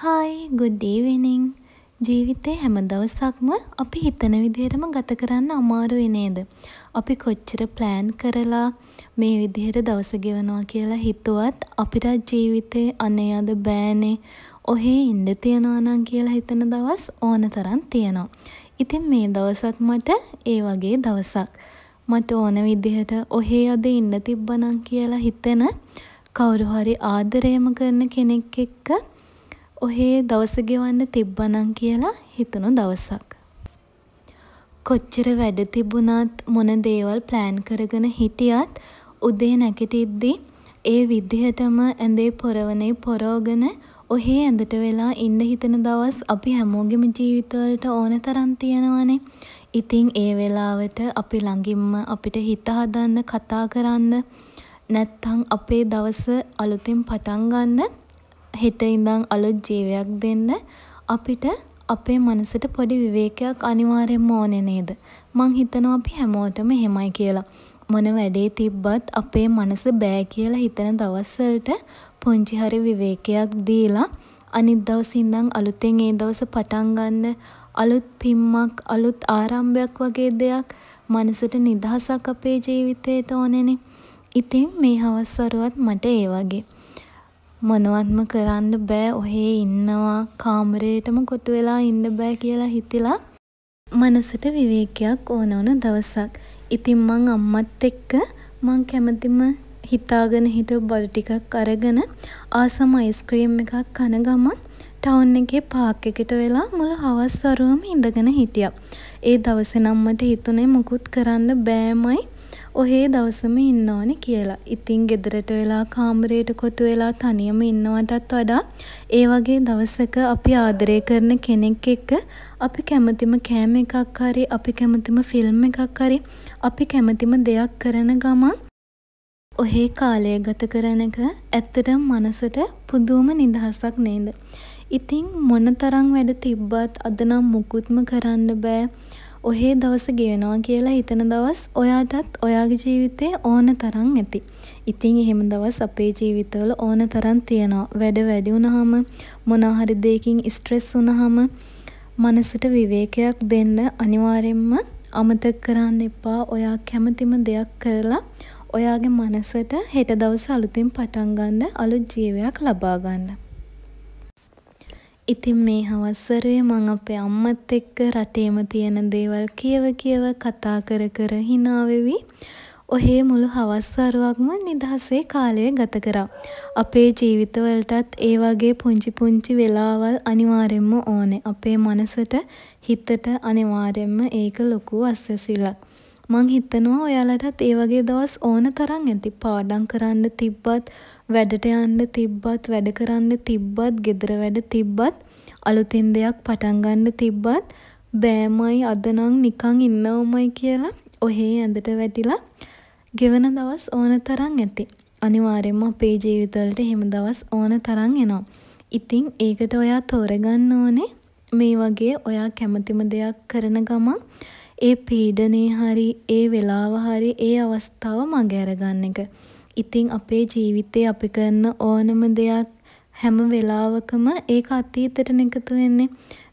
Hi good evening ජීවිතේ හැම දවසක්ම අපි හිතන විදිහටම ගත කරන්න අමාරුයි නේද? අපි කොච්චර ප්ලෑන් කරලා මේ විදිහට දවස ගෙවනවා කියලා හිතුවත් අපිට ජීවිතේ අනේ අද බෑනේ. ඔහේ ඉන්න තියනවා නම් කියලා හිතන දවස් ඕන තරම් තියෙනවා. ඉතින් මේ දවසත් මට ඒ වගේ දවසක්. මට ඕන විදිහට ඔහේ අද ඉන්න තිබ්බනම් කියලා හිතෙන කවුරු හරි ආදරයම කරන කෙනෙක් එක්ක ඔහේ දවස ගෙවන්න තිබ්බනම් කියලා හිතුණු දවසක්. කොච්චර වැඩ තිබුණත් මොන දේවල් ප්ලෑන් කරගෙන හිටියත් උදේ නැගිටිද්දි ඒ විදිහටම ඇඳේ පොරවනේ පොරෝගෙන ඔහේ ඇඳට වෙලා ඉන්න හිතෙන දවස් අපි හැමෝගෙම ජීවිතවලට ඕන තරම් තියෙනවනේ. ඉතින් ඒ වෙලාවට අපි ළඟින්ම අපිට හිත හදන්න කතා කරන්න නැත්තම් අපේ දවස අලුතින් පටන් ගන්න හෙට ඉඳන් අලුත් ජීවයක් දෙන්න අපිට අපේ මනසට පොඩි විවේකයක් අනිවාර්යෙන්ම ඕනේ නේද? මං හිතනවා අපි හැමෝටම එහෙමයි කියලා. මොන වැඩේ තිබ්බත් අපේ මනස බෑ කියලා හිතෙන දවස්වලට පුංචි හරි විවේකයක් දීලා අනිත් දවසේ ඉඳන් අලුතෙන් ඒ දවස පටන් ගන්න අලුත් පිම්මක් අලුත් ආරම්භයක් වගේ දෙයක් මනසට නිදහසක් අපේ ජීවිතේට ඕනේනේ. ඉතින් මේ හවස් වරුවත් මට ඒ වගේ මොනවත්ම කරන්න බෑ ඔහේ ඉන්නවා කාමරේටම කොටු වෙලා ඉන්න බෑ කියලා හිතිලා මනසට විවේකයක් ඕන වුණ දවසක්. ඉතින් මං අම්මත් එක්ක මං කැමතිම හිතාගෙන හිටපු බඩු ටිකක් අරගෙන ආසම අයිස්ක්‍රීම් එකක් කන ගමන් ටවුන් එකේ පාක් එකට වෙලා මුළු හවස් වරුවම ඉඳගෙන හිටියා. ඒ දවසේ නම් මට හිතුනේ මුකුත් කරන්න බෑමයි ඔහේ දවසම ඉන්න ඕනේ කියලා. ඉතින් ගෙදරට වෙලා කාමරයට කොටු වෙලා තනියම ඉන්නවටත් වඩා ඒ වගේ දවසක අපි ආදරය කරන කෙනෙක් එක්ක අපි කැමතිම කෑම එකක් හරි අපි කැමතිම ෆිල්ම් එකක් හරි අපි කැමතිම දෙයක් කරන ගමන් ඔහේ කාලය ගත කරනක ඇත්තටම මනසට පුදුම නිදහසක් නේද. ඉතින් මොන තරම් වැඩ තිබ්බත් අද නම් මුකුත්ම කරන්න බෑ. ඔහේ දවස ගෙවනවා කියලා හිතන දවස් ඔයාටත් ඔයාගේ ජීවිතේ ඕන තරම් ඇති. ඉතින් එහෙම දවස් අපේ ජීවිතවල ඕන තරම් තියෙනවා. වැඩ වැඩි වුණාම මොනවා හරි දෙයකින් ස්ට්‍රෙස් වුණාම මනසට විවේකයක් දෙන්න අනිවාර්යෙන්ම අමතක කරන්න එපා. ඔයා කැමතිම දෙයක් කරලා ඔයාගේ මනසට හෙට දවස අලුතින් පටන් ගන්න අලුත් ජීවයක් ලබා ගන්න. ඉතින් මේ හවස්සරේ මං අපේ අම්මත් එක්ක රටේම තියෙන දේවල් කියව කියව කතා කර කර හිනා වෙවි. ඔහේ මුළු හවස්සරුවක්ම නිදහසේ කාලය ගත කරා. අපේ ජීවිතවලටත් ඒ වගේ පුංචි පුංචි වෙලාවල් අනිවාර්යෙන්ම ඕනේ. අපේ මනසට හිතට අනිවාර්යෙන්ම ඒක ලොකු අස්වැසිල්ලක්. මං හිතනවා ඔයාලටත් ඒ වගේ දවස් ඕන තරම් ඇති. පාඩම් කරන්න තිබ්බත්, වැඩට යන්න තිබ්බත්, වැඩ කරන්න තිබ්බත්, ගෙදර වැඩ තිබ්බත්, අලුතින් දෙයක් පටන් ගන්න තිබ්බත් බෑමයි අද නම් නිකන් ඉන්නවමයි කියලා ඔහේ ඇඳට වැටිලා ගෙවන දවස් ඕන තරම් ඇති. අනිවාර්යෙන්ම අපේ ජීවිතවලට එහෙම දවස් ඕන තරම් එනවා. ඉතින් ඒකට ඔයා තෝරගන්න ඕනේ මේ වගේ ඔයා කැමතිම දෙයක් කරන ගමන් ඒ පීඩනය හරි ඒ වෙලාව හරි ඒ අවස්ථාව මඟ අරගන්න එක. ඉතින් අපේ ජීවිතේ අපි කරන ඕනම දෙයක් හැම වෙලාවකම ඒක අතීතෙටනේ එකතු වෙන්නේ.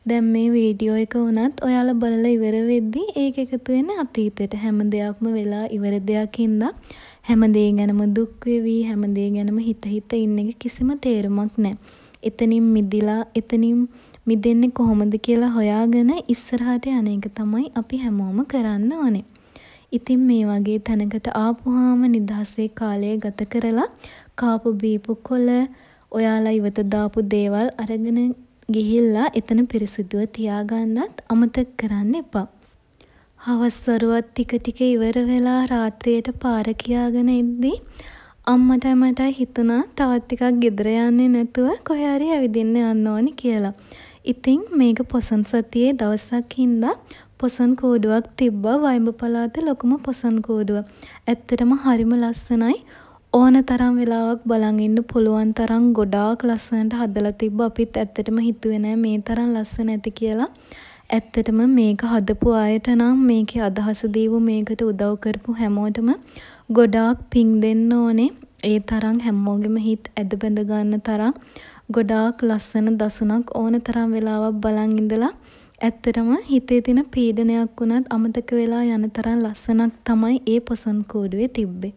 දැන් මේ වීඩියෝ එක වුණත් ඔයාලා බලලා ඉවර වෙද්දී ඒක එකතු වෙන්නේ අතීතයට. හැම දෙයක්ම වෙලා ඉවර දෙයක් හින්දා හැම දේ ගැනම දුක් වෙවි, හැම දේ ගැනම හිත හිත ඉන්න එක කිසිම තේරුමක් නැහැ. එතනින් මිදිලා එතනින් මිදෙන්නේ කොහොමද කියලා හොයාගෙන ඉස්සරහට යන එක තමයි අපි හැමෝම කරන්න ඕනේ. ඉතින් මේ වගේ තැනකට ආපුවාම නිදහසේ කාලය ගත කරලා කාපු බීපු කොළ ඔයාලා ඉවත දාපු දේවල් අරගෙන ගිහිල්ලා එතන පිරිසිදුව තියාගන්නත් අමතක කරන්න එපා. හවස් වරුවත් ටික ටික ඉවර වෙලා රාත්‍රියට පාර කියාගෙන ඉද්දී අම්මට මට හිතුණා තවත් ටිකක් ගෙදර යන්නේ නැතුව කොහේ හරි ඇවිදින්න යන්න ඕනි කියලා. ඉතින් මේක පොසොන් සතියේ දවසක් හින්දා පොසොන් කූඩුවක් තිබ්බා වයඹ පළාතේ ලොකුම පොසොන් කූඩුව. ඇත්තටම හරිම ලස්සනයි. ඕන තරම් වෙලාවක් බලන් ඉන්න පුළුවන් තරම් ගොඩාක් ලස්සනට හදලා තිබ්බා. අපිත් ඇත්තටම හිතුවේ නෑ මේ තරම් ලස්සන ඇති කියලා. ඇත්තටම මේක හදපු අයට නම් මේකේ අදහස දීපු මේකට උදව් කරපු හැමෝටම ගොඩාක් පිං දෙන්න ඕනේ. ඒ තරම් හැමෝගෙම හිත් ඇද බැඳ ගන්න තරම් ගොඩාක් ලස්සන දසුනක් ඕන තරම් වෙලාවක් බලන් ඉඳලා ඇත්තටම හිතේ තියෙන පීඩනයක් වුණත් අමතක වෙලා යන තරම් ලස්සනක් තමයි ඒ පොසොන් කූඩුවේ තිබ්බේ.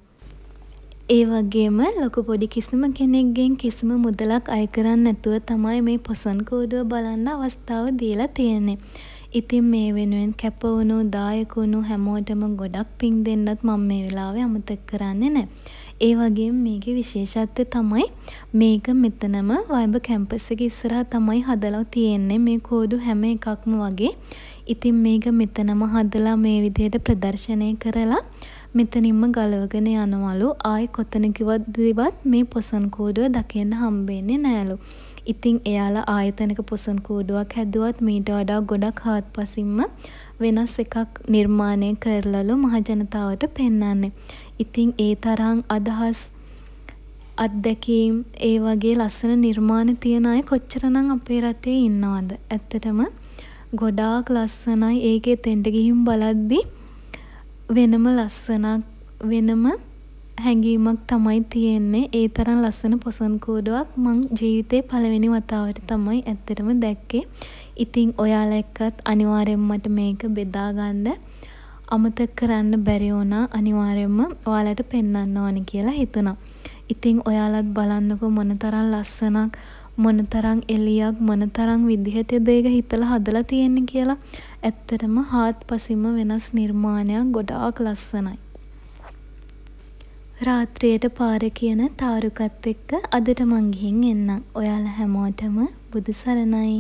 ඒ වගේම ලොකු පොඩි කිසිම කෙනෙක්ගෙන් කිසිම මුදලක් අය කරන්න නැතුව තමයි මේ පොසොන් කූඩුව බලන්න අවස්ථාව දීලා තියෙන්නේ. ඉතින් මේ වෙනුවෙන් කැප වුණු දායක වුණු හැමෝටම ගොඩක් පිං දෙන්නත් මම මේ වෙලාවේ අමතක කරන්නේ නැහැ. ඒ වගේම මේකේ විශේෂත්වය තමයි මේක මෙතනම වයිබ කැම්පස් එක ඉස්සරහා තමයි හදලා තියෙන්නේ මේ කෝඩු හැම එකක්ම වගේ. ඉතින් මේක මෙතනම හදලා මේ විදිහට ප්‍රදර්ශනය කරලා මෙතනින්ම ගලවගෙන යනවලු ආයි කොතනකිවදවත් මේ පොසන් කූඩුව දකින්න හම්බෙන්නේ නෑලු. ඉතින් එයාලා ආයතනක පොසන් කූඩුවක් හැදුවත් මීට වඩා ගොඩක් හාත්පසින්ම වෙනස් එකක් නිර්මාණය කරලලු මහජනතාවට පෙන්වන්නේ. ඉතින් ඒ තරම් අදහස් අත්දැකීම් ඒ වගේ ලස්සන නිර්මාණ තියෙන අය කොච්චරනම් අපේ රටේ ඉන්නවද? ඇත්තටම ගොඩාක් ලස්සනයි. ඒකේ තෙන්ට ගිහින් බලද්දී වෙනම ලස්සනක් වෙනම හැඟීමක් තමයි තියෙන්නේ ඒ තරම් ලස්සන පොසොන් කූඩුවක් මං ජීවිතේ පළවෙනි වතාවට තමයි ඇත්තටම දැක්කේ. ඉතින් ඔයාලා එක්කත් අනිවාර්යෙන්ම මට මේක බෙදා ගන්න අමතක කරන්න බැරි වුණා. අනිවාර්යෙන්ම ඔයාලට පෙන්වන්න ඕනේ කියලා හිතුණා. ඉතින් ඔයාලත් බලන්නකෝ මොනතරම් ලස්සනක් මොනතරම් එළියක් මොනතරම් විදිහටද ඒක හිතලා හදලා තියෙන්නේ කියලා. ඇත්තටම හාත්පසින්ම වෙනස් නිර්මාණයක් ගොඩාක් ලස්සනයි. රාත්‍රියට පාර කියන තාරුකත් එක්ක අදට මං ගිහින් එන්නම්. ඔයාලා හැමෝටම බුදු සරණයි.